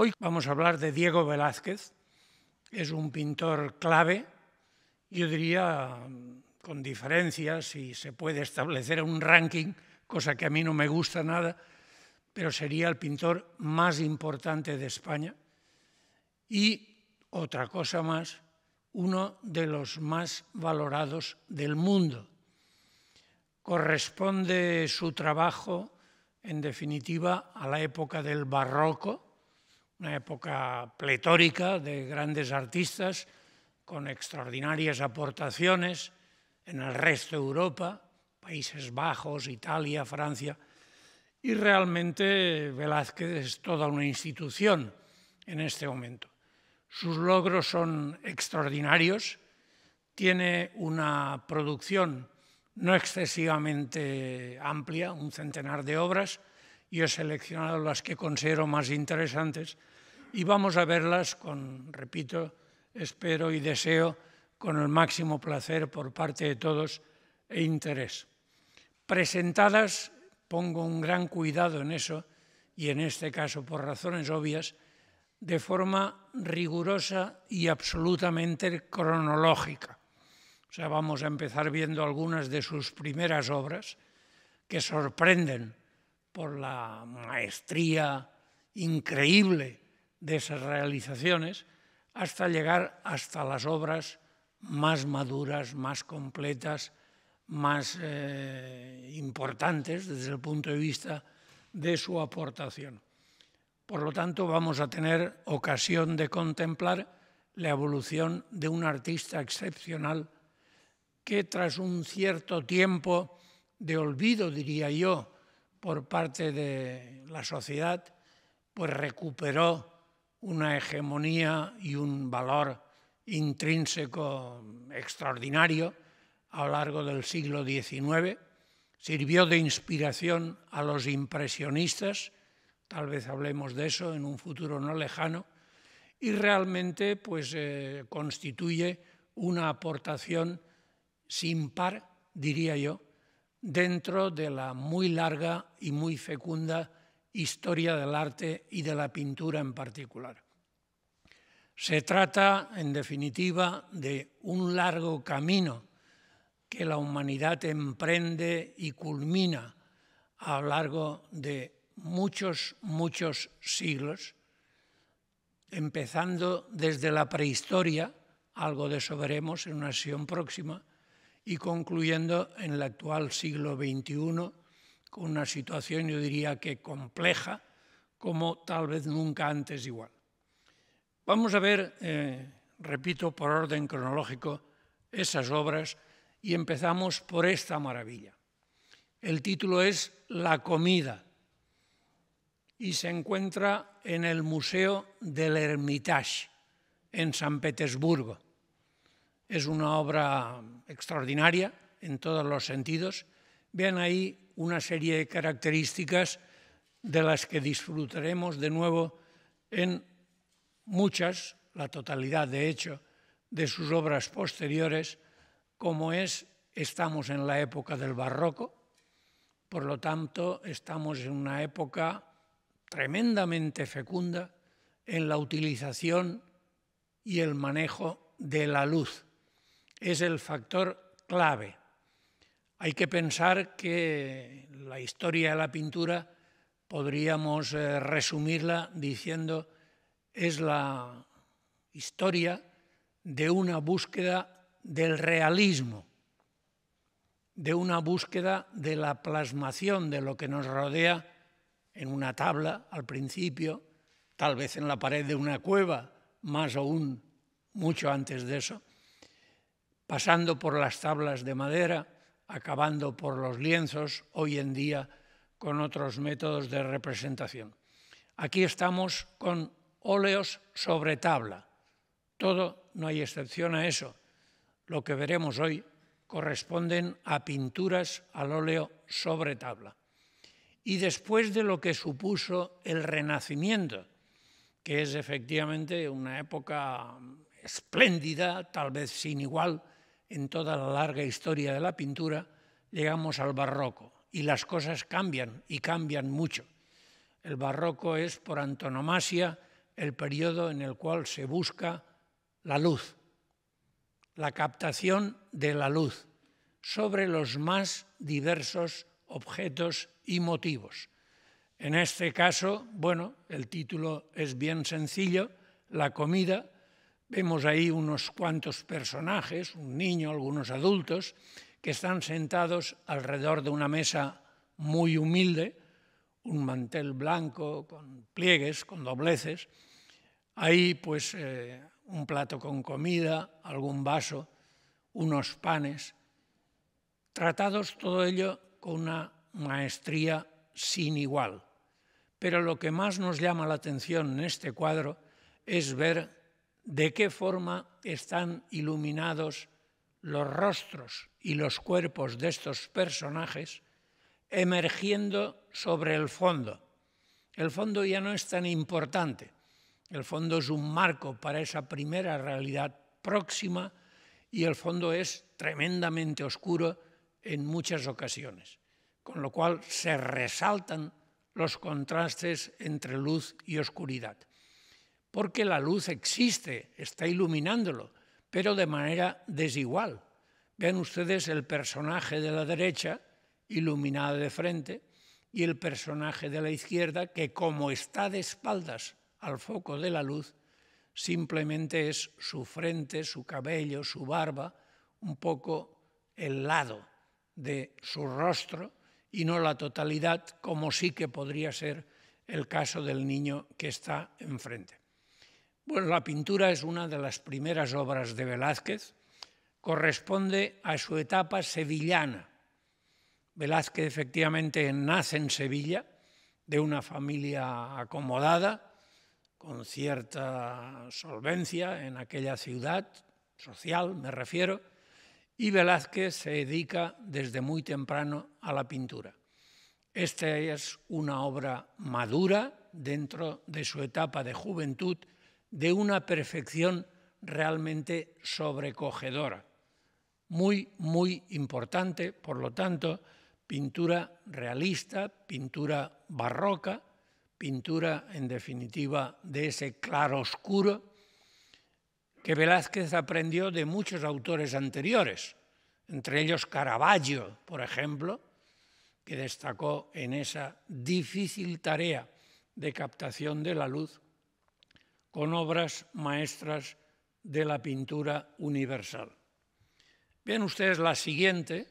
Hoy vamos a hablar de Diego Velázquez. Es un pintor clave, yo diría con diferencia, si se puede establecer un ranking, cosa que a mí no me gusta nada, pero sería el pintor más importante de España. Y otra cosa más, uno de los más valorados del mundo. Corresponde su trabajo, en definitiva, a la época del barroco una época pletórica de grandes artistas con extraordinarias aportaciones en el resto de Europa, Países Bajos, Italia, Francia, y realmente Velázquez es toda una institución en este momento. Sus logros son extraordinarios, tiene una producción no excesivamente amplia, un centenar de obras, y he seleccionado las que considero más interesantes y vamos a verlas con, repito, espero y deseo con el máximo placer por parte de todos e interés. Presentadas, pongo un gran cuidado en eso y en este caso por razones obvias, de forma rigurosa y absolutamente cronológica. O sea, vamos a empezar viendo algunas de sus primeras obras que sorprenden por la maestría increíble de esas realizaciones, hasta llegar hasta las obras más maduras, más completas, más eh, importantes desde el punto de vista de su aportación. Por lo tanto, vamos a tener ocasión de contemplar la evolución de un artista excepcional que tras un cierto tiempo de olvido, diría yo, por parte de la sociedad, pues recuperó una hegemonía y un valor intrínseco extraordinario a lo largo del siglo XIX, sirvió de inspiración a los impresionistas, tal vez hablemos de eso en un futuro no lejano, y realmente pues, eh, constituye una aportación sin par, diría yo, dentro de la muy larga y muy fecunda historia del arte y de la pintura en particular. Se trata, en definitiva, de un largo camino que la humanidad emprende y culmina a lo largo de muchos, muchos siglos, empezando desde la prehistoria, algo de eso veremos en una sesión próxima, y concluyendo en el actual siglo XXI con una situación, yo diría que compleja, como tal vez nunca antes igual. Vamos a ver, eh, repito, por orden cronológico, esas obras y empezamos por esta maravilla. El título es La comida y se encuentra en el Museo del Hermitage, en San Petersburgo. Es una obra extraordinaria en todos los sentidos. Vean ahí una serie de características de las que disfrutaremos de nuevo en muchas, la totalidad de hecho, de sus obras posteriores, como es estamos en la época del barroco, por lo tanto estamos en una época tremendamente fecunda en la utilización y el manejo de la luz es el factor clave. Hay que pensar que la historia de la pintura podríamos eh, resumirla diciendo es la historia de una búsqueda del realismo, de una búsqueda de la plasmación de lo que nos rodea en una tabla al principio, tal vez en la pared de una cueva, más aún mucho antes de eso, pasando por las tablas de madera, acabando por los lienzos, hoy en día con otros métodos de representación. Aquí estamos con óleos sobre tabla. Todo, no hay excepción a eso. Lo que veremos hoy corresponden a pinturas al óleo sobre tabla. Y después de lo que supuso el Renacimiento, que es efectivamente una época mm, espléndida, tal vez sin igual, en toda la larga historia de la pintura, llegamos al barroco y las cosas cambian y cambian mucho. El barroco es por antonomasia el periodo en el cual se busca la luz, la captación de la luz sobre los más diversos objetos y motivos. En este caso, bueno, el título es bien sencillo, la comida, Vemos ahí unos cuantos personajes, un niño, algunos adultos, que están sentados alrededor de una mesa muy humilde, un mantel blanco con pliegues, con dobleces. Ahí pues eh, un plato con comida, algún vaso, unos panes, tratados todo ello con una maestría sin igual. Pero lo que más nos llama la atención en este cuadro es ver de qué forma están iluminados los rostros y los cuerpos de estos personajes emergiendo sobre el fondo. El fondo ya no es tan importante, el fondo es un marco para esa primera realidad próxima y el fondo es tremendamente oscuro en muchas ocasiones, con lo cual se resaltan los contrastes entre luz y oscuridad porque la luz existe, está iluminándolo, pero de manera desigual. Vean ustedes el personaje de la derecha, iluminado de frente, y el personaje de la izquierda, que como está de espaldas al foco de la luz, simplemente es su frente, su cabello, su barba, un poco el lado de su rostro y no la totalidad, como sí que podría ser el caso del niño que está enfrente. Bueno, la pintura es una de las primeras obras de Velázquez, corresponde a su etapa sevillana. Velázquez efectivamente nace en Sevilla, de una familia acomodada, con cierta solvencia en aquella ciudad, social me refiero, y Velázquez se dedica desde muy temprano a la pintura. Esta es una obra madura dentro de su etapa de juventud de una perfección realmente sobrecogedora. Muy, muy importante, por lo tanto, pintura realista, pintura barroca, pintura en definitiva de ese claroscuro que Velázquez aprendió de muchos autores anteriores, entre ellos Caravaggio, por ejemplo, que destacó en esa difícil tarea de captación de la luz con obras maestras de la pintura universal. Ven ustedes la siguiente,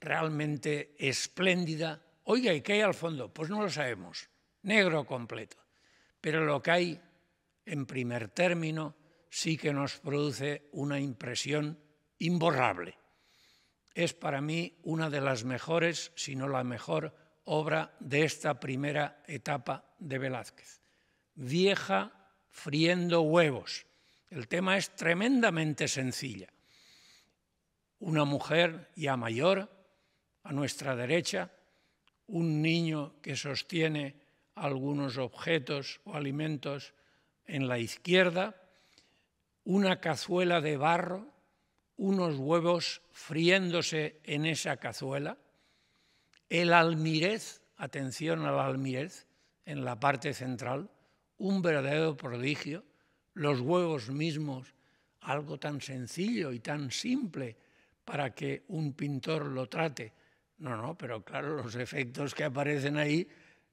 realmente espléndida. Oiga, ¿y qué hay al fondo? Pues no lo sabemos, negro completo. Pero lo que hay, en primer término, sí que nos produce una impresión imborrable. Es para mí una de las mejores, si no la mejor, obra de esta primera etapa de Velázquez. Vieja friendo huevos. El tema es tremendamente sencilla. Una mujer ya mayor a nuestra derecha, un niño que sostiene algunos objetos o alimentos en la izquierda, una cazuela de barro, unos huevos friéndose en esa cazuela, el almirez, atención al almirez, en la parte central, un verdadero prodigio, los huevos mismos, algo tan sencillo y tan simple para que un pintor lo trate. No, no, pero claro, los efectos que aparecen ahí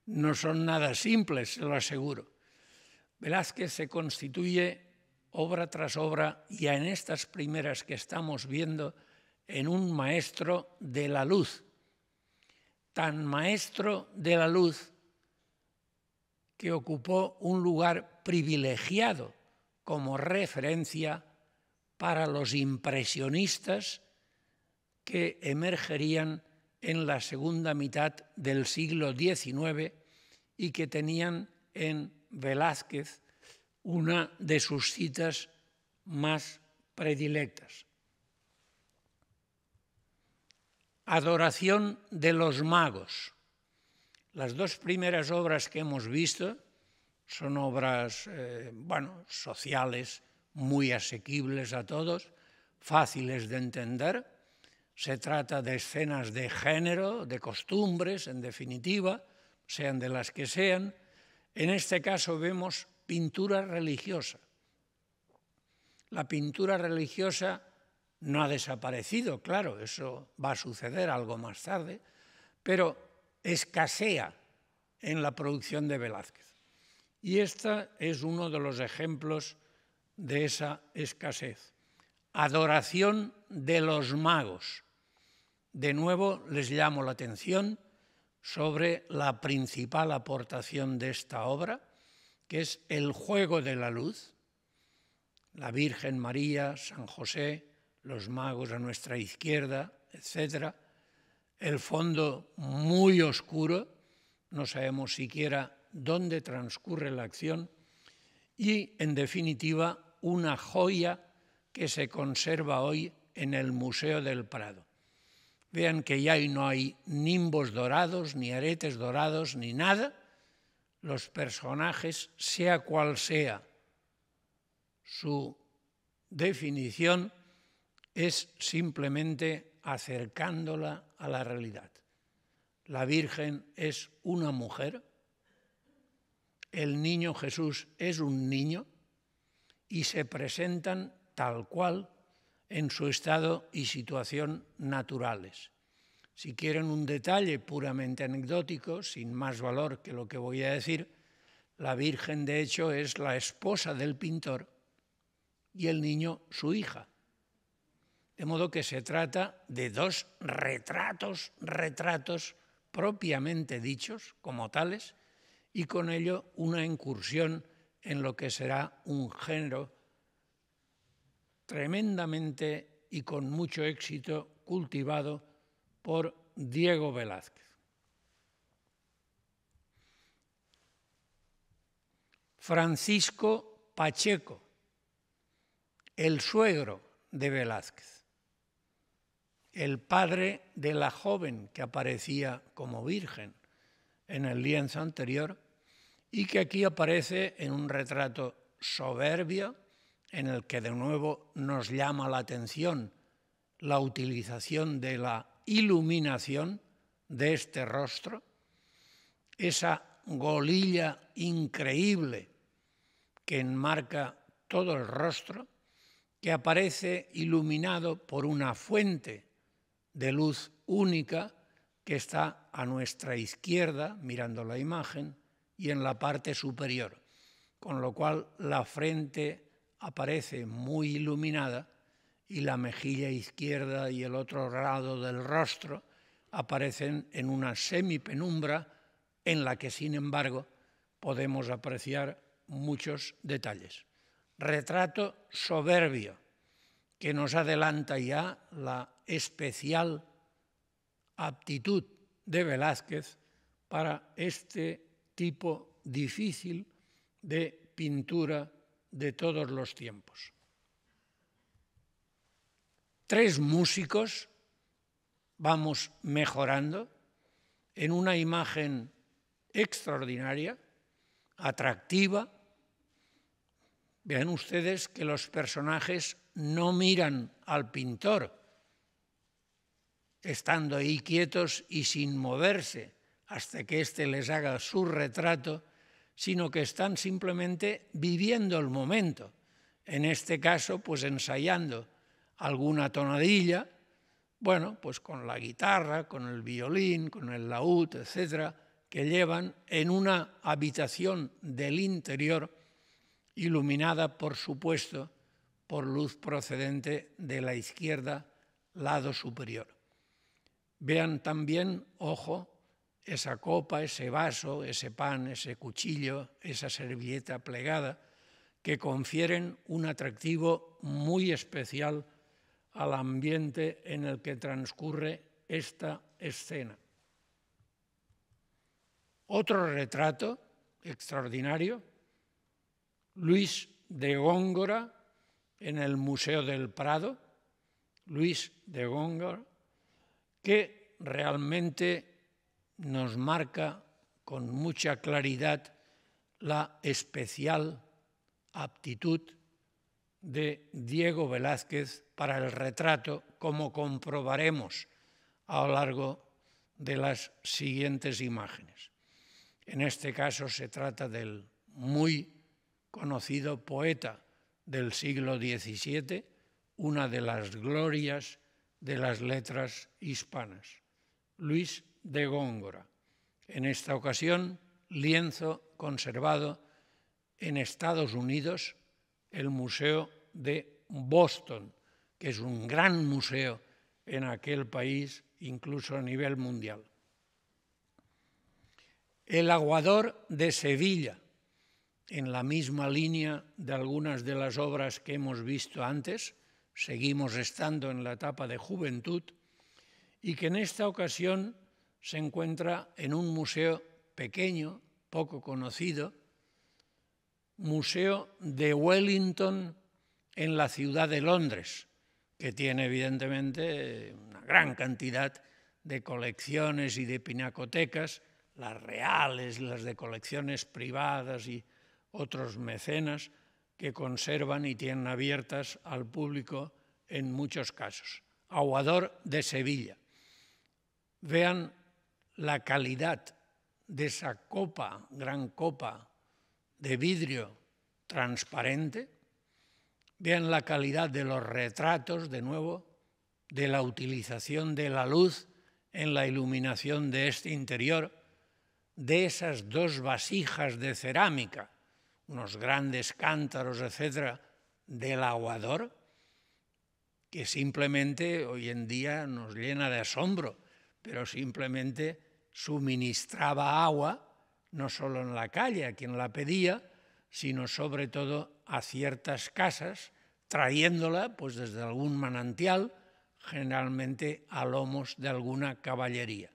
no son nada simples, se lo aseguro. Velázquez se constituye obra tras obra, ya en estas primeras que estamos viendo, en un maestro de la luz, tan maestro de la luz que ocupó un lugar privilegiado como referencia para los impresionistas que emergerían en la segunda mitad del siglo XIX y que tenían en Velázquez una de sus citas más predilectas. Adoración de los magos. Las dos primeras obras que hemos visto son obras, eh, bueno, sociales, muy asequibles a todos, fáciles de entender. Se trata de escenas de género, de costumbres, en definitiva, sean de las que sean. En este caso vemos pintura religiosa. La pintura religiosa no ha desaparecido, claro, eso va a suceder algo más tarde, pero escasea en la producción de Velázquez. Y este es uno de los ejemplos de esa escasez. Adoración de los magos. De nuevo les llamo la atención sobre la principal aportación de esta obra, que es el juego de la luz. La Virgen María, San José, los magos a nuestra izquierda, etcétera el fondo muy oscuro, no sabemos siquiera dónde transcurre la acción, y en definitiva una joya que se conserva hoy en el Museo del Prado. Vean que ya no hay nimbos dorados, ni aretes dorados, ni nada. Los personajes, sea cual sea su definición, es simplemente acercándola a la realidad. La Virgen es una mujer, el niño Jesús es un niño y se presentan tal cual en su estado y situación naturales. Si quieren un detalle puramente anecdótico, sin más valor que lo que voy a decir, la Virgen de hecho es la esposa del pintor y el niño su hija. De modo que se trata de dos retratos, retratos propiamente dichos como tales, y con ello una incursión en lo que será un género tremendamente y con mucho éxito cultivado por Diego Velázquez. Francisco Pacheco, el suegro de Velázquez el padre de la joven que aparecía como virgen en el lienzo anterior y que aquí aparece en un retrato soberbio en el que de nuevo nos llama la atención la utilización de la iluminación de este rostro, esa golilla increíble que enmarca todo el rostro, que aparece iluminado por una fuente de luz única que está a nuestra izquierda, mirando la imagen, y en la parte superior, con lo cual la frente aparece muy iluminada y la mejilla izquierda y el otro lado del rostro aparecen en una semipenumbra en la que, sin embargo, podemos apreciar muchos detalles. Retrato soberbio que nos adelanta ya la especial aptitud de Velázquez para este tipo difícil de pintura de todos los tiempos. Tres músicos vamos mejorando en una imagen extraordinaria, atractiva. Vean ustedes que los personajes no miran al pintor, estando ahí quietos y sin moverse hasta que éste les haga su retrato, sino que están simplemente viviendo el momento. En este caso, pues ensayando alguna tonadilla, bueno, pues con la guitarra, con el violín, con el laúd, etcétera, que llevan en una habitación del interior iluminada, por supuesto, por luz procedente de la izquierda, lado superior. Vean también, ojo, esa copa, ese vaso, ese pan, ese cuchillo, esa servilleta plegada, que confieren un atractivo muy especial al ambiente en el que transcurre esta escena. Otro retrato extraordinario, Luis de Góngora en el Museo del Prado, Luis de Góngora, que realmente nos marca con mucha claridad la especial aptitud de Diego Velázquez para el retrato, como comprobaremos a lo largo de las siguientes imágenes. En este caso se trata del muy conocido poeta del siglo XVII, una de las glorias de las letras hispanas, Luis de Góngora. En esta ocasión, lienzo conservado en Estados Unidos, el Museo de Boston, que es un gran museo en aquel país, incluso a nivel mundial. El aguador de Sevilla, en la misma línea de algunas de las obras que hemos visto antes, seguimos estando en la etapa de juventud y que en esta ocasión se encuentra en un museo pequeño, poco conocido, Museo de Wellington en la ciudad de Londres, que tiene evidentemente una gran cantidad de colecciones y de pinacotecas, las reales, las de colecciones privadas y otros mecenas, que conservan y tienen abiertas al público en muchos casos. Aguador de Sevilla. Vean la calidad de esa copa, gran copa de vidrio transparente. Vean la calidad de los retratos, de nuevo, de la utilización de la luz en la iluminación de este interior, de esas dos vasijas de cerámica unos grandes cántaros, etcétera, del aguador, que simplemente hoy en día nos llena de asombro, pero simplemente suministraba agua no solo en la calle a quien la pedía, sino sobre todo a ciertas casas, trayéndola pues desde algún manantial, generalmente a lomos de alguna caballería.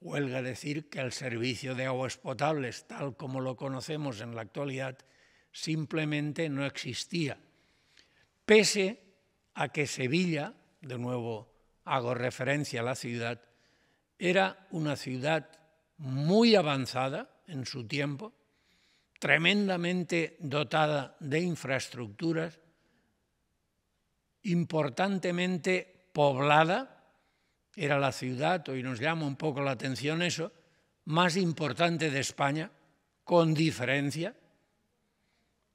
Huelga decir que el servicio de aguas potables, tal como lo conocemos en la actualidad, simplemente no existía, pese a que Sevilla, de nuevo hago referencia a la ciudad, era una ciudad muy avanzada en su tiempo, tremendamente dotada de infraestructuras, importantemente poblada, era la ciudad, hoy nos llama un poco la atención eso, más importante de España, con diferencia.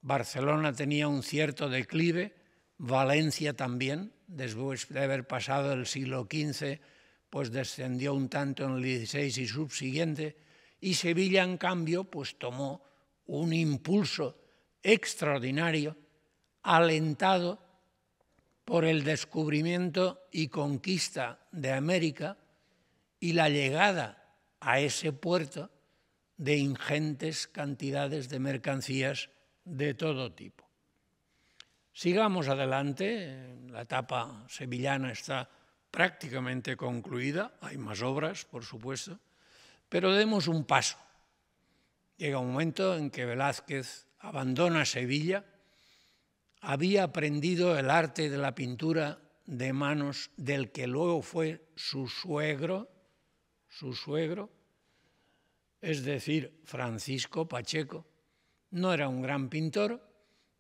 Barcelona tenía un cierto declive, Valencia también, después de haber pasado el siglo XV, pues descendió un tanto en el XVI y subsiguiente, y Sevilla, en cambio, pues tomó un impulso extraordinario, alentado por el descubrimiento y conquista de América y la llegada a ese puerto de ingentes cantidades de mercancías de todo tipo. Sigamos adelante, la etapa sevillana está prácticamente concluida, hay más obras, por supuesto, pero demos un paso. Llega un momento en que Velázquez abandona Sevilla, había aprendido el arte de la pintura de manos del que luego fue su suegro, su suegro, es decir, Francisco Pacheco. No era un gran pintor,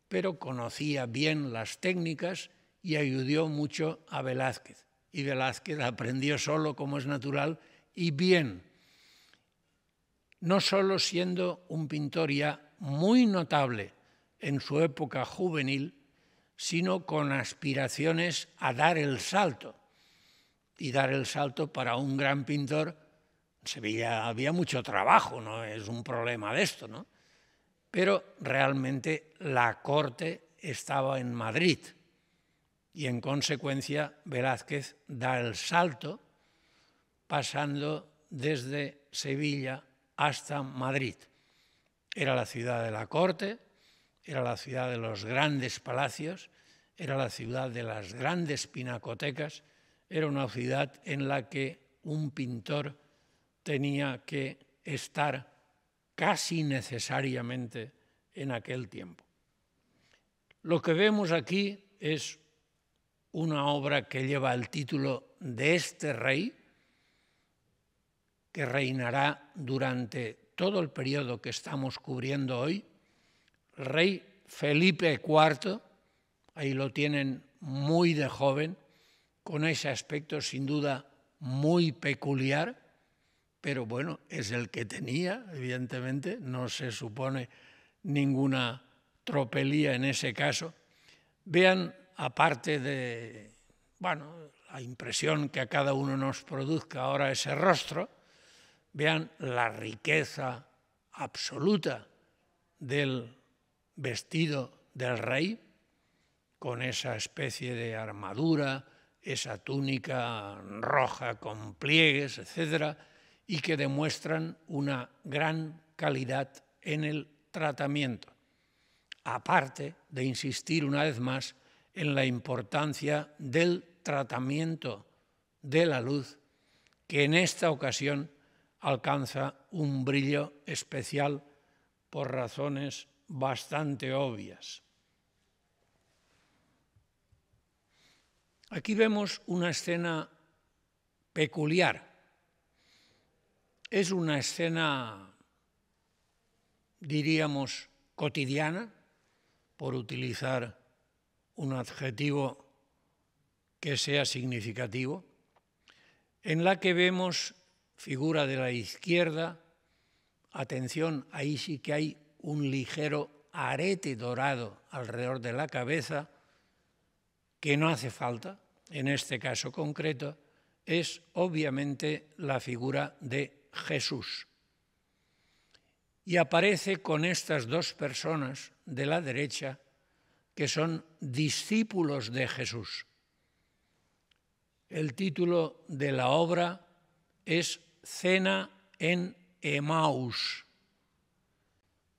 pero conocía bien las técnicas y ayudó mucho a Velázquez. Y Velázquez aprendió solo, como es natural, y bien, no solo siendo un pintor ya muy notable, en su época juvenil, sino con aspiraciones a dar el salto. Y dar el salto para un gran pintor, en Sevilla había mucho trabajo, no es un problema de esto, ¿no? Pero realmente la corte estaba en Madrid y en consecuencia Velázquez da el salto pasando desde Sevilla hasta Madrid. Era la ciudad de la corte, era la ciudad de los grandes palacios, era la ciudad de las grandes pinacotecas, era una ciudad en la que un pintor tenía que estar casi necesariamente en aquel tiempo. Lo que vemos aquí es una obra que lleva el título de este rey, que reinará durante todo el periodo que estamos cubriendo hoy, rey Felipe IV, ahí lo tienen muy de joven, con ese aspecto sin duda muy peculiar, pero bueno, es el que tenía, evidentemente, no se supone ninguna tropelía en ese caso. Vean, aparte de, bueno, la impresión que a cada uno nos produzca ahora ese rostro, vean la riqueza absoluta del vestido del rey, con esa especie de armadura, esa túnica roja con pliegues, etc., y que demuestran una gran calidad en el tratamiento, aparte de insistir una vez más en la importancia del tratamiento de la luz, que en esta ocasión alcanza un brillo especial por razones bastante obvias. Aquí vemos una escena peculiar. Es una escena, diríamos, cotidiana, por utilizar un adjetivo que sea significativo, en la que vemos figura de la izquierda, atención, ahí sí que hay un ligero arete dorado alrededor de la cabeza, que no hace falta, en este caso concreto, es obviamente la figura de Jesús. Y aparece con estas dos personas de la derecha que son discípulos de Jesús. El título de la obra es Cena en Emmaus».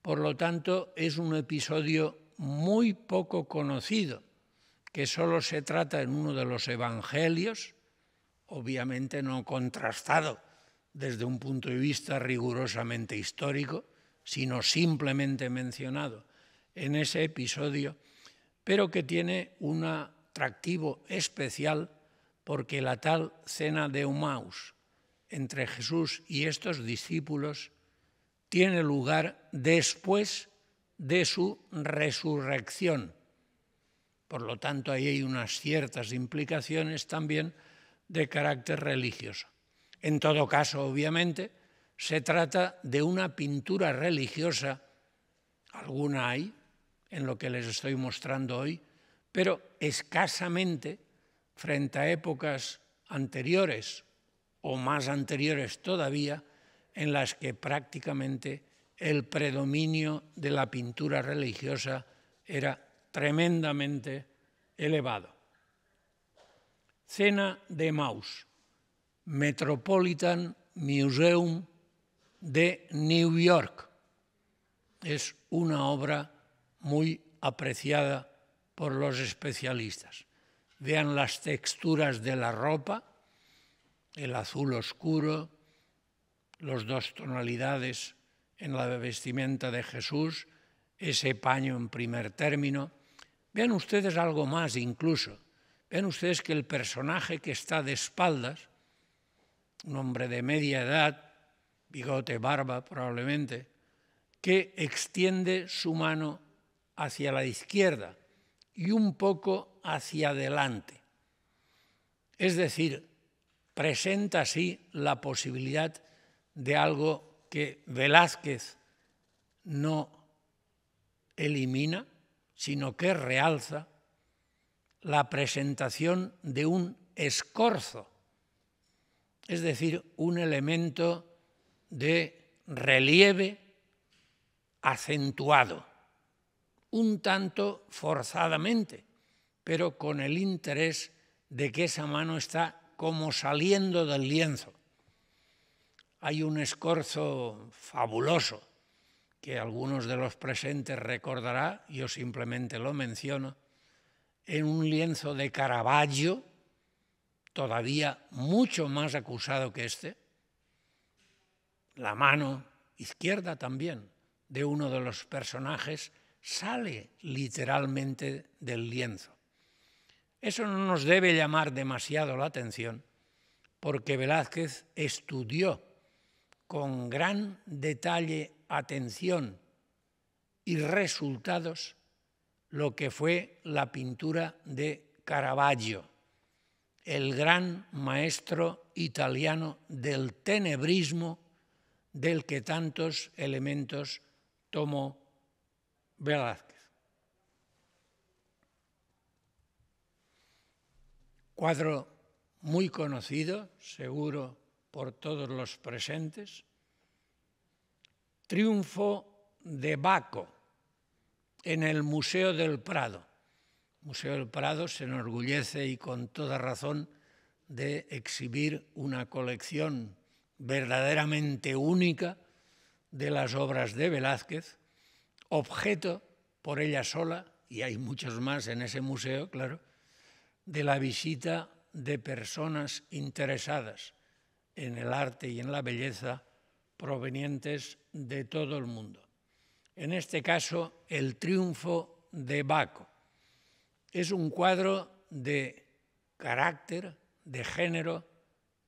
Por lo tanto, es un episodio muy poco conocido, que solo se trata en uno de los evangelios, obviamente no contrastado desde un punto de vista rigurosamente histórico, sino simplemente mencionado en ese episodio, pero que tiene un atractivo especial porque la tal cena de Humaus entre Jesús y estos discípulos tiene lugar después de su resurrección. Por lo tanto, ahí hay unas ciertas implicaciones también de carácter religioso. En todo caso, obviamente, se trata de una pintura religiosa, alguna hay en lo que les estoy mostrando hoy, pero escasamente frente a épocas anteriores o más anteriores todavía, en las que prácticamente el predominio de la pintura religiosa era tremendamente elevado. Cena de Maus, Metropolitan Museum de New York. Es una obra muy apreciada por los especialistas. Vean las texturas de la ropa, el azul oscuro, los dos tonalidades en la vestimenta de Jesús, ese paño en primer término. Vean ustedes algo más incluso. Vean ustedes que el personaje que está de espaldas, un hombre de media edad, bigote, barba probablemente, que extiende su mano hacia la izquierda y un poco hacia adelante. Es decir, presenta así la posibilidad de algo que Velázquez no elimina, sino que realza la presentación de un escorzo, es decir, un elemento de relieve acentuado, un tanto forzadamente, pero con el interés de que esa mano está como saliendo del lienzo hay un escorzo fabuloso que algunos de los presentes recordará, yo simplemente lo menciono, en un lienzo de Caravaggio, todavía mucho más acusado que este, la mano izquierda también de uno de los personajes sale literalmente del lienzo. Eso no nos debe llamar demasiado la atención, porque Velázquez estudió con gran detalle, atención y resultados lo que fue la pintura de Caravaggio, el gran maestro italiano del tenebrismo del que tantos elementos tomó Velázquez. Cuadro muy conocido, seguro por todos los presentes. Triunfo de Baco en el Museo del Prado. Museo del Prado se enorgullece y con toda razón de exhibir una colección verdaderamente única de las obras de Velázquez, objeto por ella sola, y hay muchos más en ese museo, claro, de la visita de personas interesadas en el arte y en la belleza provenientes de todo el mundo. En este caso, El triunfo de Baco. Es un cuadro de carácter, de género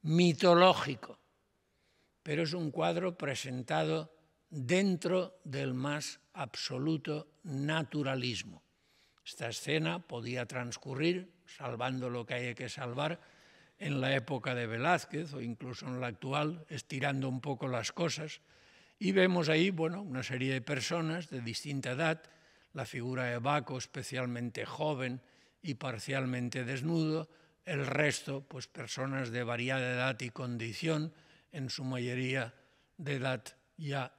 mitológico, pero es un cuadro presentado dentro del más absoluto naturalismo. Esta escena podía transcurrir, salvando lo que hay que salvar, en la época de Velázquez o incluso en la actual, estirando un poco las cosas. Y vemos ahí bueno, una serie de personas de distinta edad, la figura de Baco especialmente joven y parcialmente desnudo, el resto, pues personas de variada edad y condición, en su mayoría de edad ya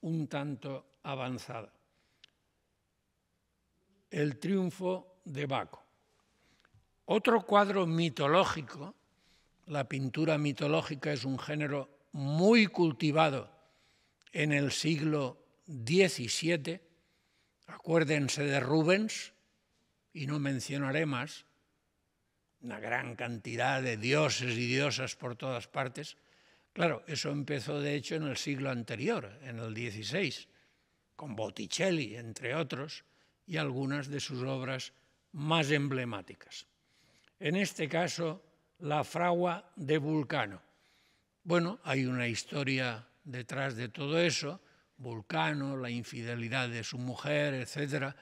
un tanto avanzada. El triunfo de Baco. Otro cuadro mitológico, la pintura mitológica es un género muy cultivado en el siglo XVII, acuérdense de Rubens, y no mencionaré más, una gran cantidad de dioses y diosas por todas partes. Claro, eso empezó de hecho en el siglo anterior, en el XVI, con Botticelli, entre otros, y algunas de sus obras más emblemáticas en este caso la fragua de Vulcano. Bueno, hay una historia detrás de todo eso, Vulcano, la infidelidad de su mujer, etc.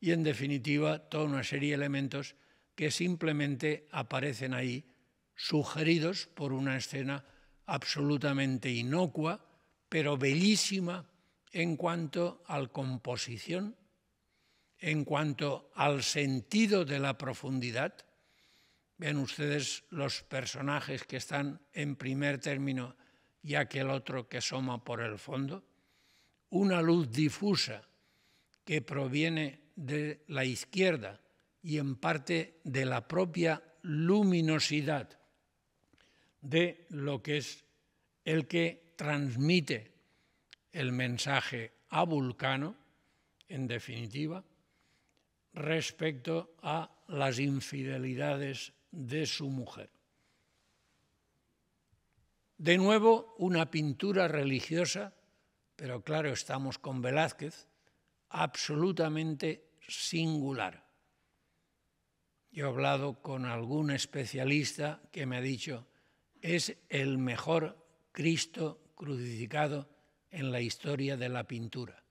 Y en definitiva, toda una serie de elementos que simplemente aparecen ahí, sugeridos por una escena absolutamente inocua, pero bellísima en cuanto a la composición, en cuanto al sentido de la profundidad, Ven ustedes los personajes que están en primer término y aquel otro que asoma por el fondo. Una luz difusa que proviene de la izquierda y en parte de la propia luminosidad de lo que es el que transmite el mensaje a Vulcano, en definitiva, respecto a las infidelidades de su mujer. De nuevo, una pintura religiosa, pero claro, estamos con Velázquez, absolutamente singular. Yo he hablado con algún especialista que me ha dicho, es el mejor Cristo crucificado en la historia de la pintura.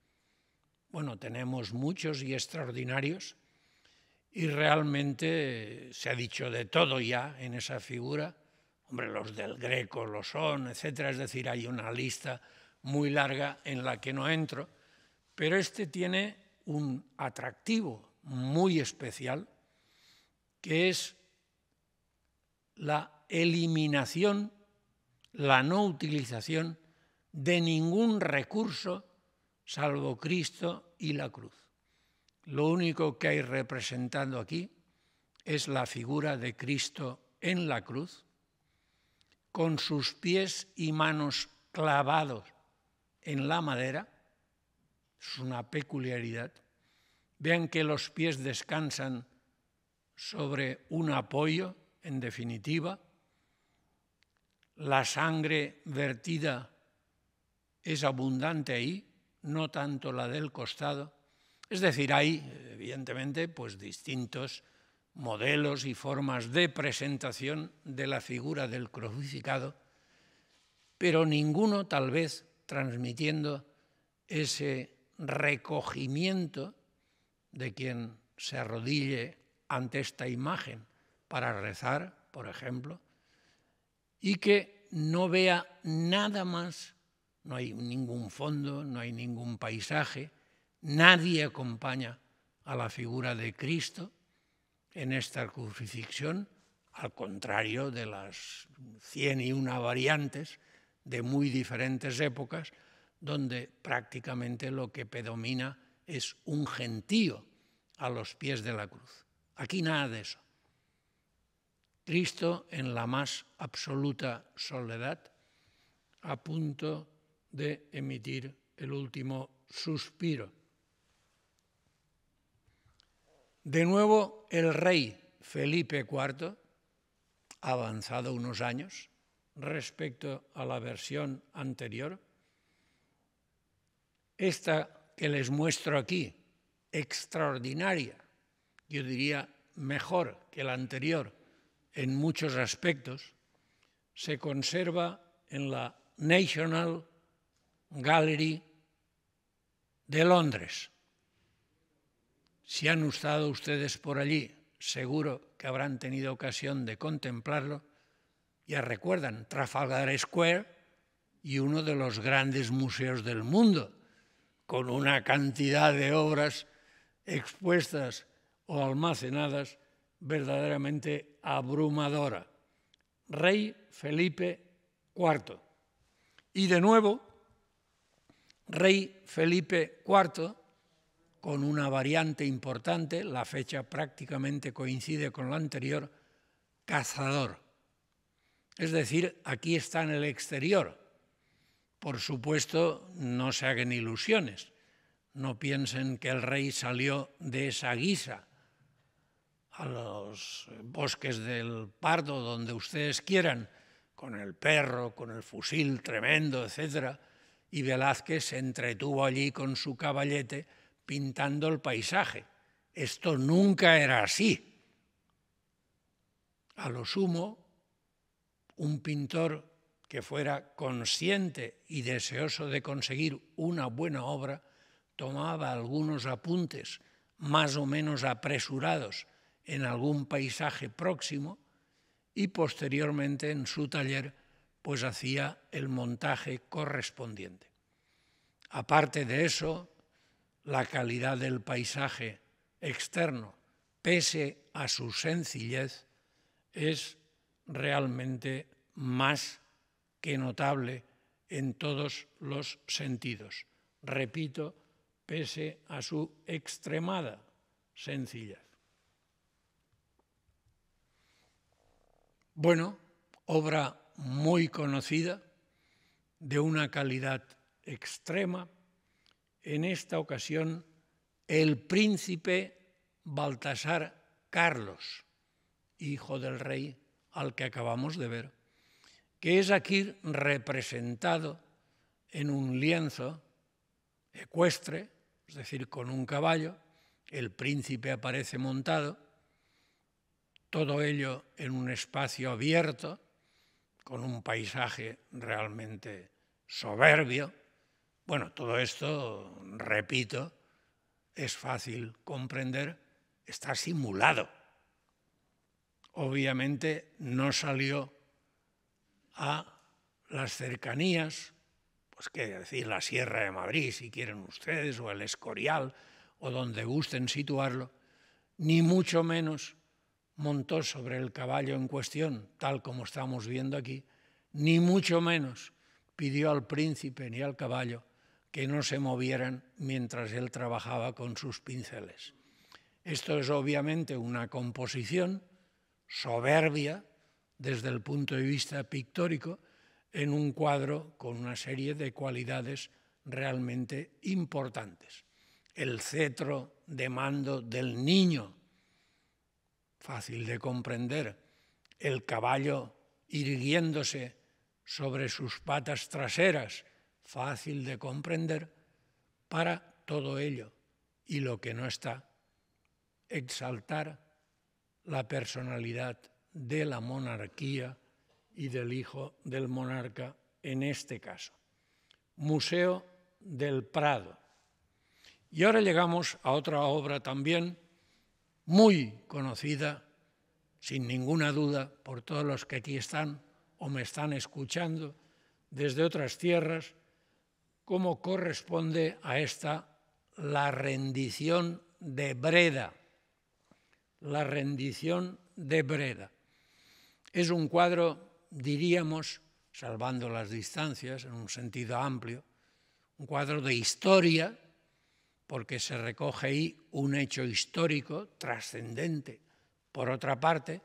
Bueno, tenemos muchos y extraordinarios, y realmente se ha dicho de todo ya en esa figura. Hombre, los del Greco lo son, etcétera. Es decir, hay una lista muy larga en la que no entro, pero este tiene un atractivo muy especial que es la eliminación, la no utilización de ningún recurso salvo Cristo y la cruz lo único que hay representando aquí es la figura de Cristo en la cruz, con sus pies y manos clavados en la madera, es una peculiaridad. Vean que los pies descansan sobre un apoyo, en definitiva. La sangre vertida es abundante ahí, no tanto la del costado. Es decir, hay, evidentemente, pues distintos modelos y formas de presentación de la figura del crucificado, pero ninguno tal vez transmitiendo ese recogimiento de quien se arrodille ante esta imagen para rezar, por ejemplo, y que no vea nada más, no hay ningún fondo, no hay ningún paisaje, Nadie acompaña a la figura de Cristo en esta crucifixión, al contrario de las cien y una variantes de muy diferentes épocas, donde prácticamente lo que predomina es un gentío a los pies de la cruz. Aquí nada de eso. Cristo en la más absoluta soledad, a punto de emitir el último suspiro. De nuevo, el rey Felipe IV, avanzado unos años respecto a la versión anterior, esta que les muestro aquí, extraordinaria, yo diría mejor que la anterior en muchos aspectos, se conserva en la National Gallery de Londres. Si han estado ustedes por allí, seguro que habrán tenido ocasión de contemplarlo. Ya recuerdan, Trafalgar Square y uno de los grandes museos del mundo, con una cantidad de obras expuestas o almacenadas verdaderamente abrumadora. Rey Felipe IV. Y de nuevo, Rey Felipe IV con una variante importante, la fecha prácticamente coincide con la anterior, cazador. Es decir, aquí está en el exterior. Por supuesto, no se hagan ilusiones. No piensen que el rey salió de esa guisa a los bosques del Pardo, donde ustedes quieran, con el perro, con el fusil tremendo, etc. Y Velázquez se entretuvo allí con su caballete pintando el paisaje. Esto nunca era así. A lo sumo, un pintor que fuera consciente y deseoso de conseguir una buena obra tomaba algunos apuntes más o menos apresurados en algún paisaje próximo y posteriormente en su taller pues hacía el montaje correspondiente. Aparte de eso, la calidad del paisaje externo, pese a su sencillez, es realmente más que notable en todos los sentidos. Repito, pese a su extremada sencillez. Bueno, obra muy conocida, de una calidad extrema, en esta ocasión el príncipe Baltasar Carlos, hijo del rey al que acabamos de ver, que es aquí representado en un lienzo ecuestre, es decir, con un caballo, el príncipe aparece montado, todo ello en un espacio abierto, con un paisaje realmente soberbio, bueno, todo esto, repito, es fácil comprender, está simulado. Obviamente no salió a las cercanías, pues qué decir, la Sierra de Madrid, si quieren ustedes, o el Escorial, o donde gusten situarlo, ni mucho menos montó sobre el caballo en cuestión, tal como estamos viendo aquí, ni mucho menos pidió al príncipe ni al caballo que no se movieran mientras él trabajaba con sus pinceles. Esto es obviamente una composición soberbia desde el punto de vista pictórico en un cuadro con una serie de cualidades realmente importantes. El cetro de mando del niño, fácil de comprender, el caballo irguiéndose sobre sus patas traseras, fácil de comprender para todo ello. Y lo que no está, exaltar la personalidad de la monarquía y del hijo del monarca en este caso. Museo del Prado. Y ahora llegamos a otra obra también muy conocida, sin ninguna duda, por todos los que aquí están o me están escuchando desde otras tierras, como corresponde a esta la rendición de Breda. La rendición de Breda. Es un cuadro, diríamos, salvando las distancias en un sentido amplio, un cuadro de historia, porque se recoge ahí un hecho histórico trascendente. Por otra parte,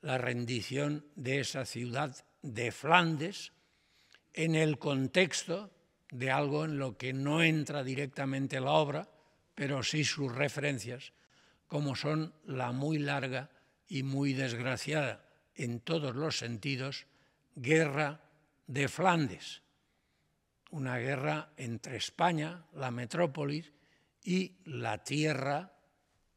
la rendición de esa ciudad de Flandes en el contexto de algo en lo que no entra directamente la obra, pero sí sus referencias, como son la muy larga y muy desgraciada, en todos los sentidos, guerra de Flandes, una guerra entre España, la metrópolis, y la tierra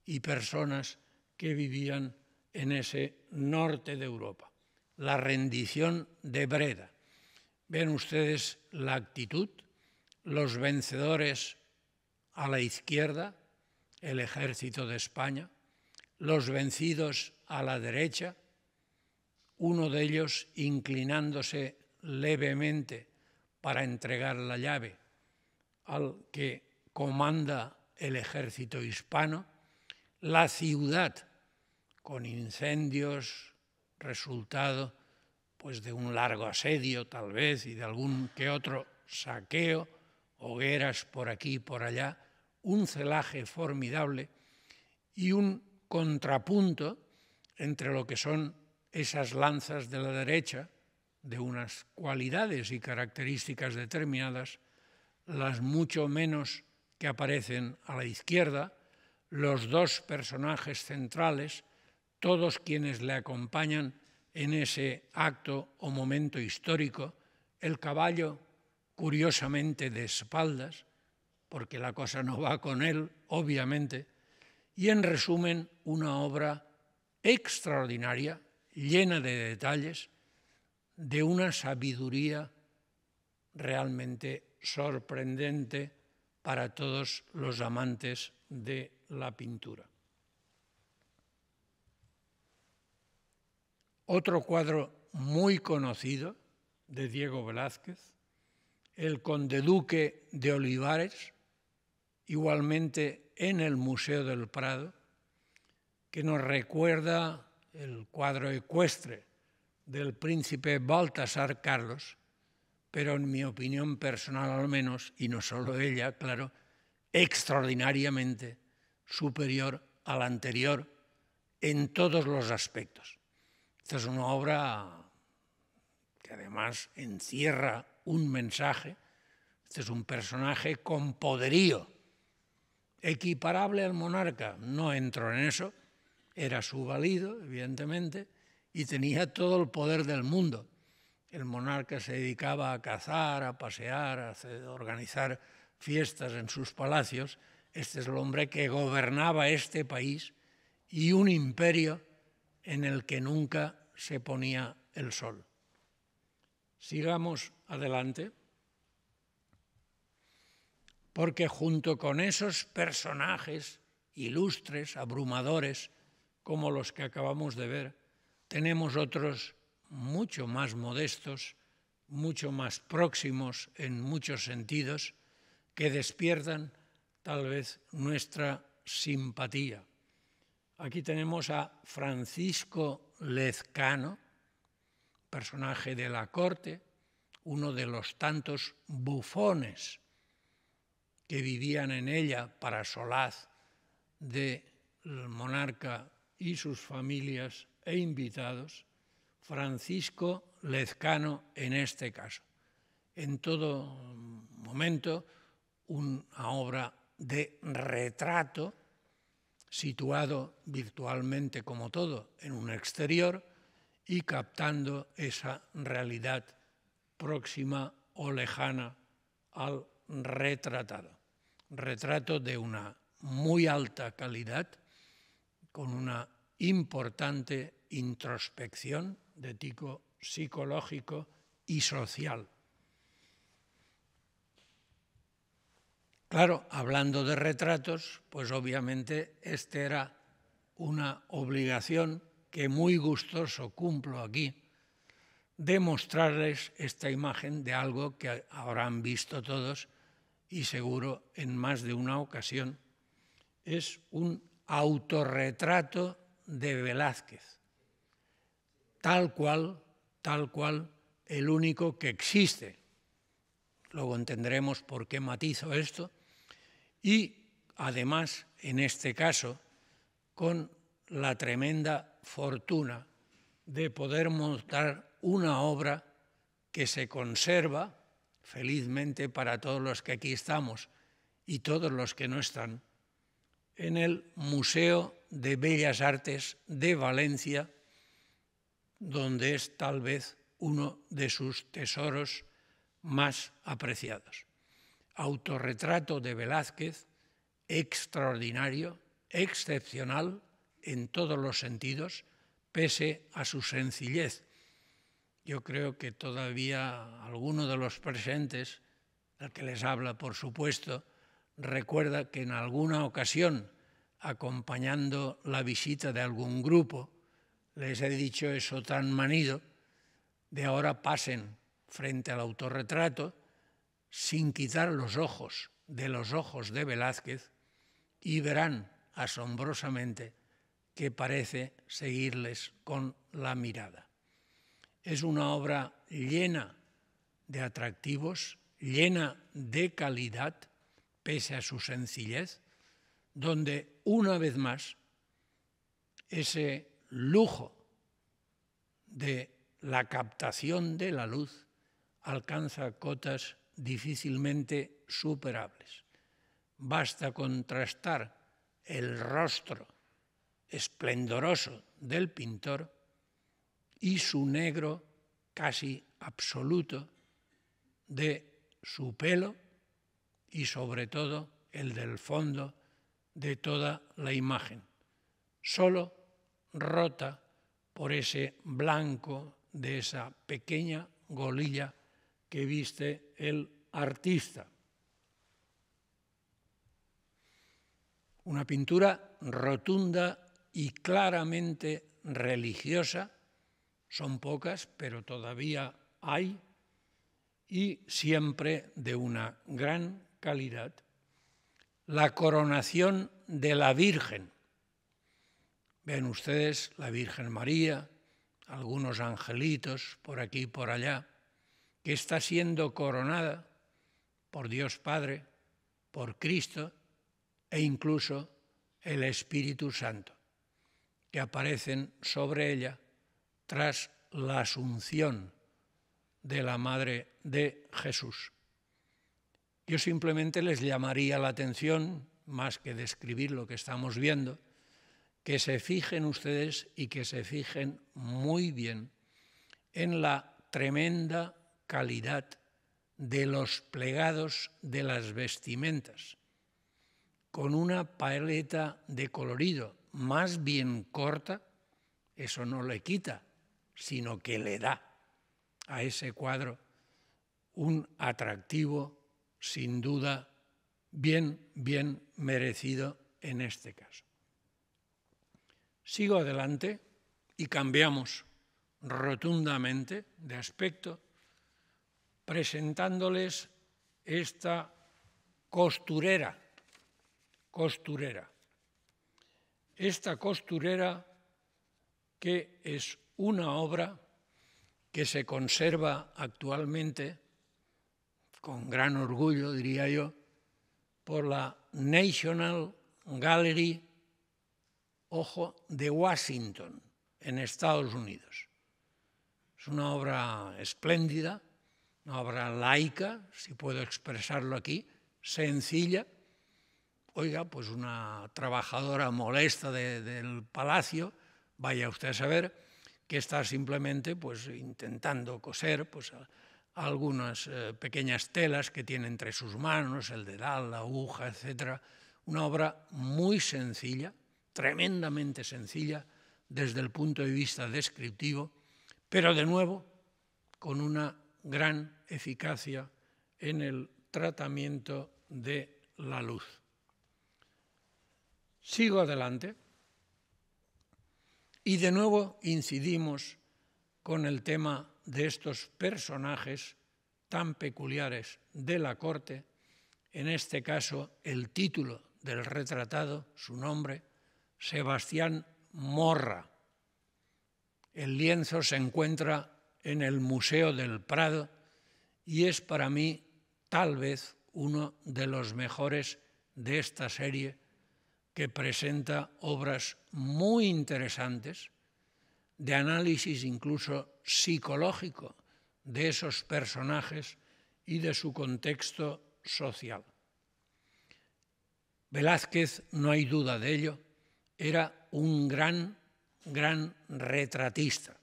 y personas que vivían en ese norte de Europa. La rendición de Breda, Ven ustedes la actitud, los vencedores a la izquierda, el ejército de España, los vencidos a la derecha, uno de ellos inclinándose levemente para entregar la llave al que comanda el ejército hispano, la ciudad con incendios, resultado pues de un largo asedio tal vez y de algún que otro saqueo, hogueras por aquí y por allá, un celaje formidable y un contrapunto entre lo que son esas lanzas de la derecha, de unas cualidades y características determinadas, las mucho menos que aparecen a la izquierda, los dos personajes centrales, todos quienes le acompañan en ese acto o momento histórico, el caballo, curiosamente de espaldas, porque la cosa no va con él, obviamente, y en resumen, una obra extraordinaria, llena de detalles, de una sabiduría realmente sorprendente para todos los amantes de la pintura. Otro cuadro muy conocido de Diego Velázquez, El Conde Duque de Olivares, igualmente en el Museo del Prado, que nos recuerda el cuadro ecuestre del príncipe Baltasar Carlos, pero en mi opinión personal al menos, y no solo ella, claro, extraordinariamente superior al anterior en todos los aspectos. Esta es una obra que además encierra un mensaje. Este es un personaje con poderío, equiparable al monarca. No entro en eso, era su valido, evidentemente, y tenía todo el poder del mundo. El monarca se dedicaba a cazar, a pasear, a organizar fiestas en sus palacios. Este es el hombre que gobernaba este país y un imperio en el que nunca se ponía el sol. Sigamos adelante, porque junto con esos personajes ilustres, abrumadores, como los que acabamos de ver, tenemos otros mucho más modestos, mucho más próximos en muchos sentidos, que despiertan tal vez nuestra simpatía. Aquí tenemos a Francisco Lezcano, personaje de la corte, uno de los tantos bufones que vivían en ella para solaz del monarca y sus familias e invitados, Francisco Lezcano en este caso. En todo momento, una obra de retrato situado virtualmente como todo en un exterior y captando esa realidad próxima o lejana al retratado. Retrato de una muy alta calidad, con una importante introspección de tipo psicológico y social Claro, hablando de retratos, pues obviamente este era una obligación que muy gustoso cumplo aquí, de mostrarles esta imagen de algo que habrán visto todos y seguro en más de una ocasión. Es un autorretrato de Velázquez, tal cual, tal cual, el único que existe. Luego entenderemos por qué matizo esto y además, en este caso, con la tremenda fortuna de poder montar una obra que se conserva, felizmente para todos los que aquí estamos y todos los que no están, en el Museo de Bellas Artes de Valencia, donde es tal vez uno de sus tesoros más apreciados autorretrato de Velázquez, extraordinario, excepcional en todos los sentidos, pese a su sencillez. Yo creo que todavía alguno de los presentes, el que les habla, por supuesto, recuerda que en alguna ocasión, acompañando la visita de algún grupo, les he dicho eso tan manido, de ahora pasen frente al autorretrato sin quitar los ojos de los ojos de Velázquez y verán asombrosamente que parece seguirles con la mirada. Es una obra llena de atractivos, llena de calidad, pese a su sencillez, donde una vez más ese lujo de la captación de la luz alcanza cotas difícilmente superables. Basta contrastar el rostro esplendoroso del pintor y su negro casi absoluto de su pelo y sobre todo el del fondo de toda la imagen, solo rota por ese blanco de esa pequeña golilla que viste el artista. Una pintura rotunda y claramente religiosa, son pocas, pero todavía hay, y siempre de una gran calidad, la coronación de la Virgen. Ven ustedes la Virgen María, algunos angelitos por aquí y por allá, que está siendo coronada por Dios Padre, por Cristo e incluso el Espíritu Santo, que aparecen sobre ella tras la asunción de la Madre de Jesús. Yo simplemente les llamaría la atención, más que describir lo que estamos viendo, que se fijen ustedes y que se fijen muy bien en la tremenda calidad de los plegados de las vestimentas, con una paleta de colorido más bien corta, eso no le quita, sino que le da a ese cuadro un atractivo sin duda bien, bien merecido en este caso. Sigo adelante y cambiamos rotundamente de aspecto presentándoles esta costurera, costurera. Esta costurera que es una obra que se conserva actualmente con gran orgullo, diría yo, por la National Gallery, ojo, de Washington, en Estados Unidos. Es una obra espléndida, una obra laica, si puedo expresarlo aquí, sencilla. Oiga, pues una trabajadora molesta del palacio, vaya usted a saber, que está simplemente pues, intentando coser pues, algunas eh, pequeñas telas que tiene entre sus manos, el dedal, la aguja, etc. Una obra muy sencilla, tremendamente sencilla desde el punto de vista descriptivo, pero de nuevo con una gran eficacia en el tratamiento de la luz. Sigo adelante y de nuevo incidimos con el tema de estos personajes tan peculiares de la corte, en este caso el título del retratado, su nombre, Sebastián Morra. El lienzo se encuentra en el Museo del Prado y es para mí tal vez uno de los mejores de esta serie que presenta obras muy interesantes de análisis incluso psicológico de esos personajes y de su contexto social. Velázquez, no hay duda de ello, era un gran, gran retratista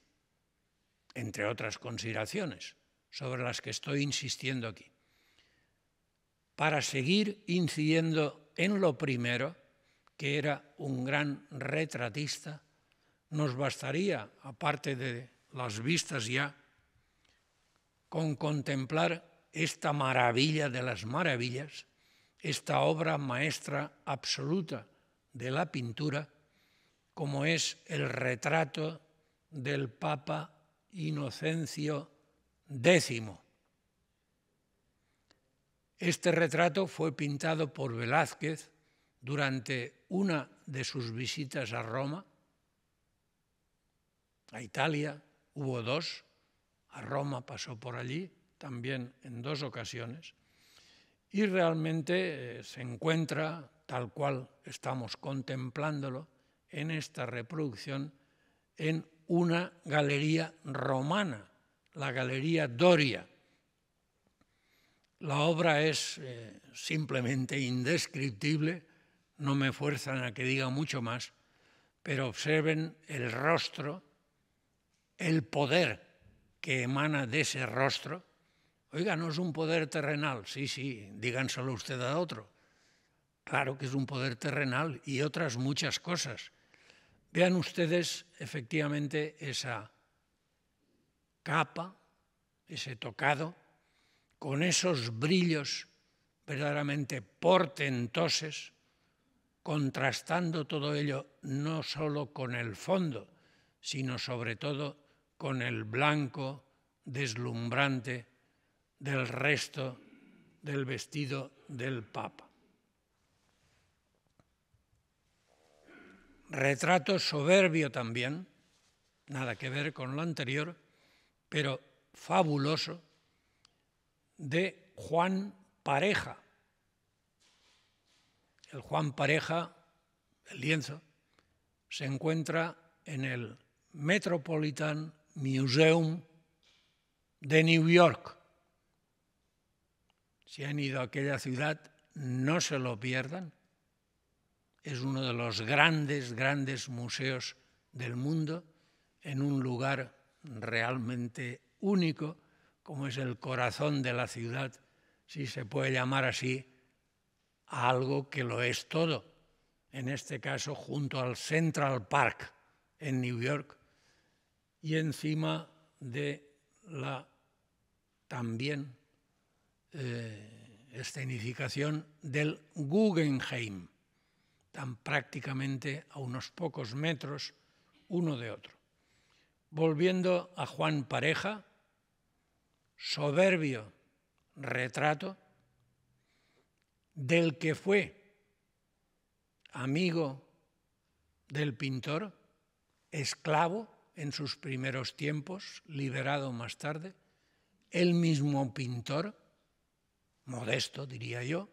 entre otras consideraciones sobre las que estoy insistiendo aquí, para seguir incidiendo en lo primero, que era un gran retratista, nos bastaría, aparte de las vistas ya, con contemplar esta maravilla de las maravillas, esta obra maestra absoluta de la pintura, como es el retrato del Papa Inocencio X. Este retrato fue pintado por Velázquez durante una de sus visitas a Roma, a Italia, hubo dos, a Roma pasó por allí también en dos ocasiones, y realmente eh, se encuentra tal cual estamos contemplándolo en esta reproducción en una galería romana, la Galería Doria. La obra es eh, simplemente indescriptible, no me fuerzan a que diga mucho más, pero observen el rostro, el poder que emana de ese rostro. Oiga, no es un poder terrenal, sí, sí, díganselo usted a otro. Claro que es un poder terrenal y otras muchas cosas Vean ustedes efectivamente esa capa, ese tocado, con esos brillos verdaderamente portentosos, contrastando todo ello no solo con el fondo, sino sobre todo con el blanco deslumbrante del resto del vestido del Papa. retrato soberbio también, nada que ver con lo anterior, pero fabuloso, de Juan Pareja. El Juan Pareja, el lienzo, se encuentra en el Metropolitan Museum de New York. Si han ido a aquella ciudad, no se lo pierdan es uno de los grandes, grandes museos del mundo en un lugar realmente único como es el corazón de la ciudad, si se puede llamar así, algo que lo es todo, en este caso junto al Central Park en New York y encima de la también eh, escenificación del Guggenheim están prácticamente a unos pocos metros uno de otro. Volviendo a Juan Pareja, soberbio retrato del que fue amigo del pintor, esclavo en sus primeros tiempos, liberado más tarde, el mismo pintor, modesto diría yo,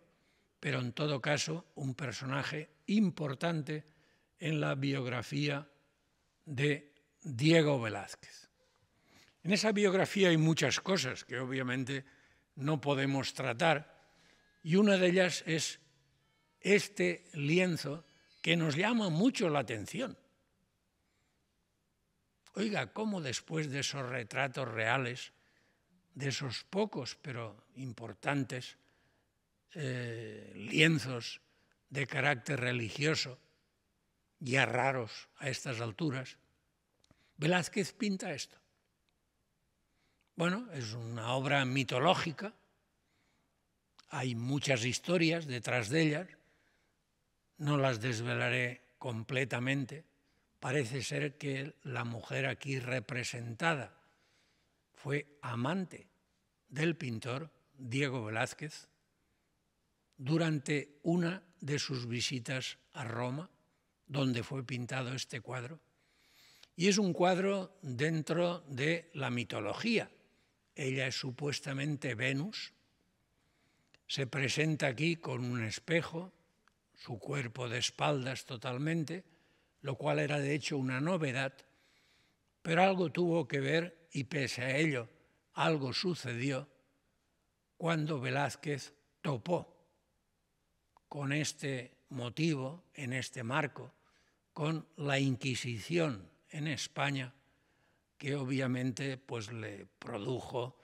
pero en todo caso un personaje importante en la biografía de Diego Velázquez. En esa biografía hay muchas cosas que obviamente no podemos tratar y una de ellas es este lienzo que nos llama mucho la atención. Oiga, ¿cómo después de esos retratos reales, de esos pocos pero importantes eh, lienzos de carácter religioso, ya raros a estas alturas, Velázquez pinta esto. Bueno, es una obra mitológica, hay muchas historias detrás de ellas, no las desvelaré completamente. Parece ser que la mujer aquí representada fue amante del pintor Diego Velázquez, durante una de sus visitas a Roma, donde fue pintado este cuadro. Y es un cuadro dentro de la mitología. Ella es supuestamente Venus. Se presenta aquí con un espejo, su cuerpo de espaldas totalmente, lo cual era de hecho una novedad, pero algo tuvo que ver y pese a ello algo sucedió cuando Velázquez topó con este motivo, en este marco, con la Inquisición en España, que obviamente pues, le produjo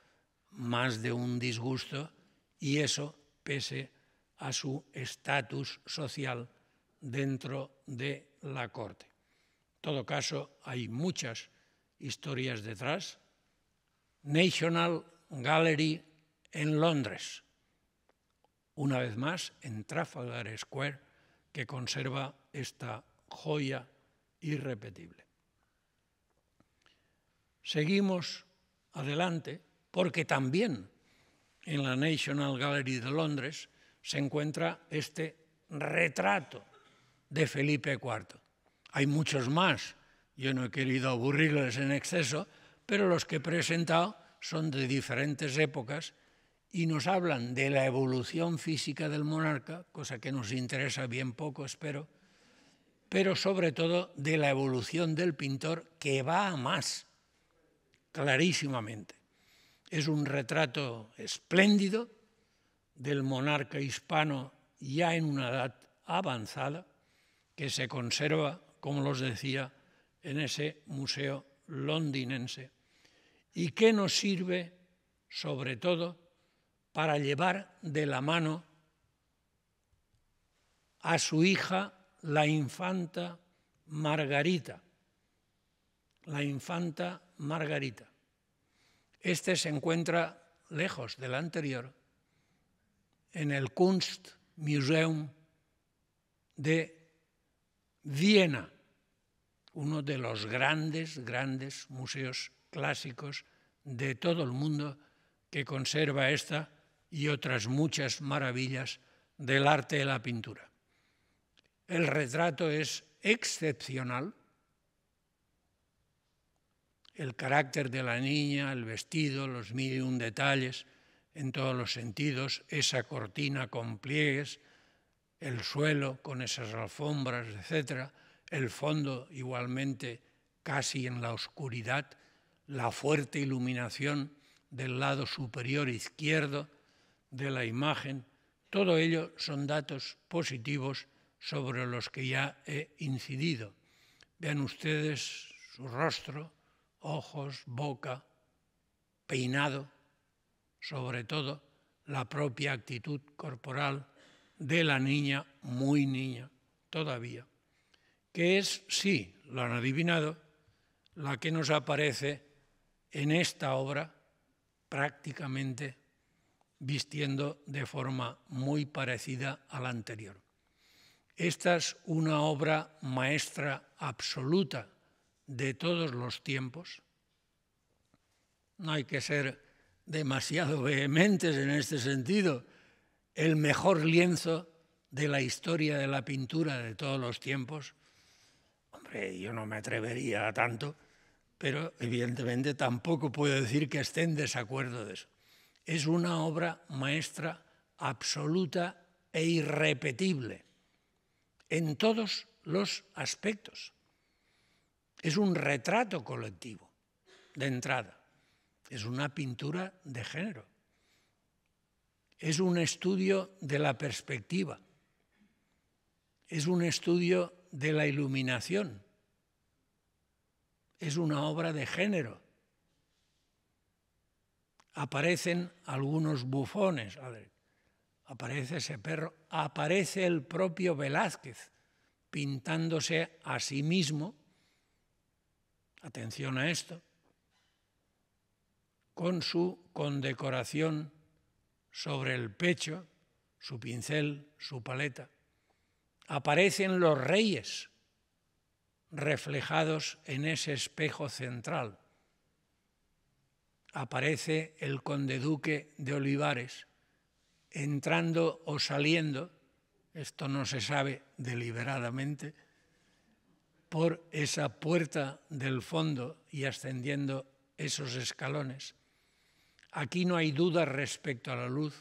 más de un disgusto y eso pese a su estatus social dentro de la corte. En todo caso, hay muchas historias detrás. National Gallery en Londres, una vez más en Trafalgar Square, que conserva esta joya irrepetible. Seguimos adelante porque también en la National Gallery de Londres se encuentra este retrato de Felipe IV. Hay muchos más, yo no he querido aburrirles en exceso, pero los que he presentado son de diferentes épocas y nos hablan de la evolución física del monarca, cosa que nos interesa bien poco, espero, pero sobre todo de la evolución del pintor que va a más, clarísimamente. Es un retrato espléndido del monarca hispano ya en una edad avanzada, que se conserva, como los decía, en ese museo londinense y que nos sirve sobre todo para llevar de la mano a su hija, la infanta Margarita. La infanta Margarita. Este se encuentra lejos del anterior, en el Kunstmuseum de Viena, uno de los grandes, grandes museos clásicos de todo el mundo que conserva esta y otras muchas maravillas del arte de la pintura. El retrato es excepcional. El carácter de la niña, el vestido, los un detalles, en todos los sentidos, esa cortina con pliegues, el suelo con esas alfombras, etc., el fondo igualmente casi en la oscuridad, la fuerte iluminación del lado superior izquierdo, de la imagen, todo ello son datos positivos sobre los que ya he incidido. Vean ustedes su rostro, ojos, boca, peinado, sobre todo la propia actitud corporal de la niña, muy niña todavía, que es, sí, lo han adivinado, la que nos aparece en esta obra prácticamente vistiendo de forma muy parecida a la anterior. Esta es una obra maestra absoluta de todos los tiempos. No hay que ser demasiado vehementes en este sentido. El mejor lienzo de la historia de la pintura de todos los tiempos. Hombre, yo no me atrevería a tanto, pero evidentemente tampoco puedo decir que esté en desacuerdo de eso es una obra maestra absoluta e irrepetible en todos los aspectos. Es un retrato colectivo, de entrada. Es una pintura de género. Es un estudio de la perspectiva. Es un estudio de la iluminación. Es una obra de género aparecen algunos bufones. Aparece ese perro, aparece el propio Velázquez pintándose a sí mismo, atención a esto, con su condecoración sobre el pecho, su pincel, su paleta. Aparecen los reyes reflejados en ese espejo central aparece el conde duque de Olivares, entrando o saliendo, esto no se sabe deliberadamente, por esa puerta del fondo y ascendiendo esos escalones. Aquí no hay duda respecto a la luz.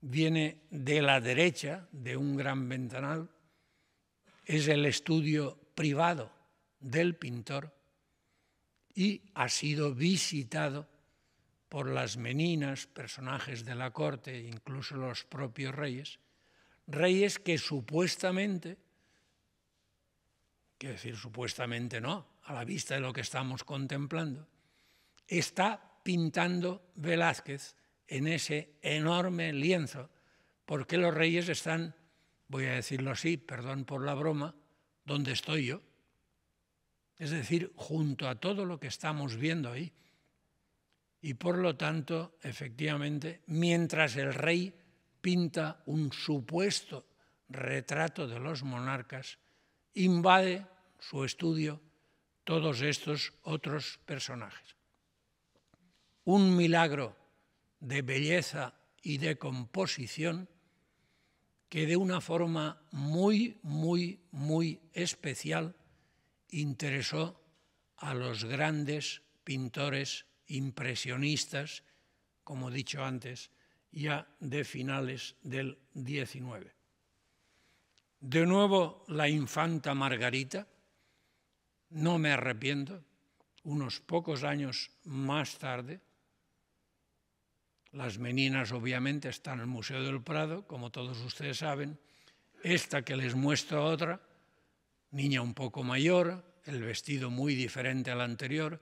Viene de la derecha, de un gran ventanal. Es el estudio privado del pintor y ha sido visitado por las meninas, personajes de la corte, incluso los propios reyes, reyes que supuestamente, quiero decir supuestamente no, a la vista de lo que estamos contemplando, está pintando Velázquez en ese enorme lienzo, porque los reyes están, voy a decirlo así, perdón por la broma, donde estoy yo, es decir, junto a todo lo que estamos viendo ahí, y por lo tanto, efectivamente, mientras el rey pinta un supuesto retrato de los monarcas, invade su estudio todos estos otros personajes. Un milagro de belleza y de composición que de una forma muy, muy, muy especial interesó a los grandes pintores impresionistas, como he dicho antes, ya de finales del 19. De nuevo la infanta Margarita, no me arrepiento, unos pocos años más tarde, las meninas obviamente están en el Museo del Prado, como todos ustedes saben, esta que les muestro otra, niña un poco mayor, el vestido muy diferente al anterior,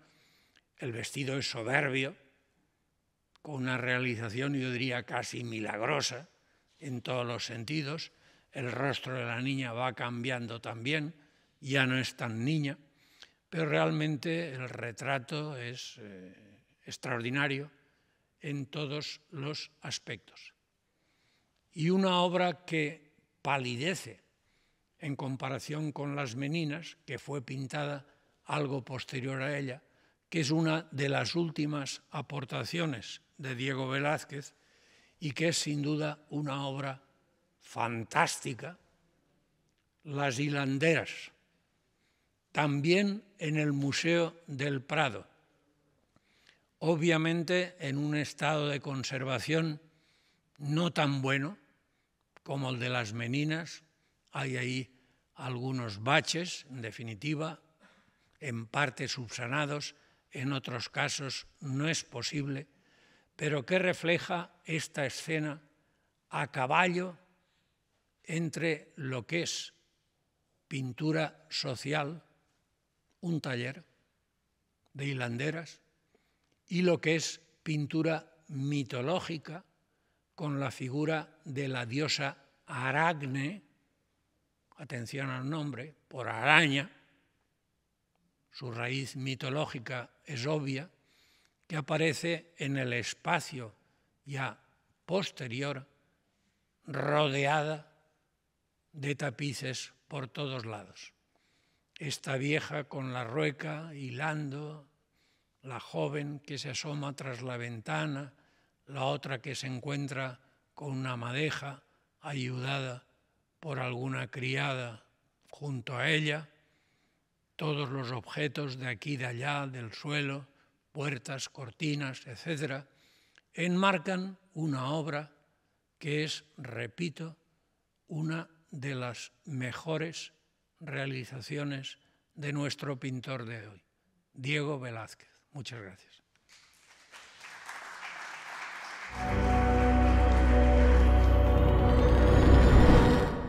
el vestido es soberbio, con una realización, yo diría, casi milagrosa en todos los sentidos. El rostro de la niña va cambiando también, ya no es tan niña, pero realmente el retrato es eh, extraordinario en todos los aspectos. Y una obra que palidece en comparación con Las Meninas, que fue pintada algo posterior a ella, que es una de las últimas aportaciones de Diego Velázquez y que es sin duda una obra fantástica, Las hilanderas, también en el Museo del Prado, obviamente en un estado de conservación no tan bueno como el de las meninas, hay ahí algunos baches, en definitiva, en parte subsanados, en otros casos no es posible, pero que refleja esta escena a caballo entre lo que es pintura social, un taller de hilanderas, y lo que es pintura mitológica con la figura de la diosa Aragne, atención al nombre, por araña, su raíz mitológica es obvia, que aparece en el espacio ya posterior, rodeada de tapices por todos lados. Esta vieja con la rueca hilando, la joven que se asoma tras la ventana, la otra que se encuentra con una madeja ayudada por alguna criada junto a ella, todos los objetos de aquí y de allá, del suelo, puertas, cortinas, etc., enmarcan una obra que es, repito, una de las mejores realizaciones de nuestro pintor de hoy, Diego Velázquez. Muchas gracias.